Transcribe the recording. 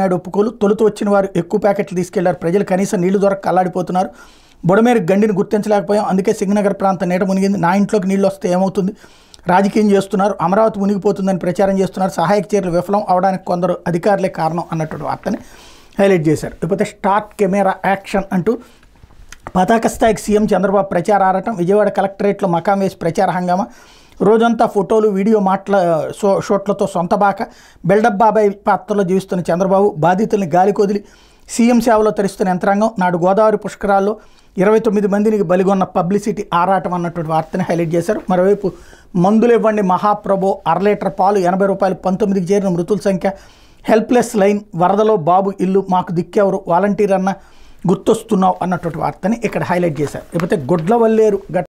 నాయుడు ఒప్పుకోలు తొలుత వచ్చిన వారు ఎక్కువ ప్యాకెట్లు తీసుకెళ్లారు ప్రజలు కనీసం నీళ్లు దొరక కల్లాడిపోతున్నారు బుడమేరు గండిని గుర్తించలేకపోయాం అందుకే సింగనగర్ ప్రాంతం నీట మునిగింది నా ఇంట్లోకి నీళ్ళు వస్తే ఏమవుతుంది రాజకీయం చేస్తున్నారు అమరావతి మునిగిపోతుందని ప్రచారం చేస్తున్నారు సహాయక చర్యలు విఫలం అవడానికి కొందరు అధికారులే కారణం అన్నటువంటి వార్తని హైలైట్ చేశారు లేకపోతే స్టార్ట్ కెమెరా యాక్షన్ అంటూ పతాక స్థాయికి సీఎం చంద్రబాబు ప్రచార ఆడటం విజయవాడ కలెక్టరేట్లో మకాం వేసి ప్రచార హంగామా రోజంతా ఫోటోలు వీడియో మాట్లా షో షోట్లతో సొంత బాక బిల్డప్ బాబాయ్ పాత్రలో జీవిస్తున్న చంద్రబాబు బాధితుల్ని గాలికొదిలి సీఎం సేవలో తరిస్తున్న యంత్రాంగం నాడు గోదావరి పుష్కరాల్లో ఇరవై తొమ్మిది మందిని బలిగొన్న పబ్లిసిటీ ఆరాటం అన్నటువంటి వార్తని హైలైట్ చేశారు మరోవైపు మందులు ఇవ్వండి మహాప్రభో అర లీటర్ పాలు ఎనభై రూపాయలు పంతొమ్మిదికి చేరిన మృతుల సంఖ్య హెల్ప్లెస్ లైన్ వరదలో బాబు ఇల్లు మాకు దిక్కెవరు వాలంటీర్ అన్న గుర్తొస్తున్నావు అన్నటువంటి వార్తని ఇక్కడ హైలైట్ చేశారు లేకపోతే గుడ్లవల్లేరు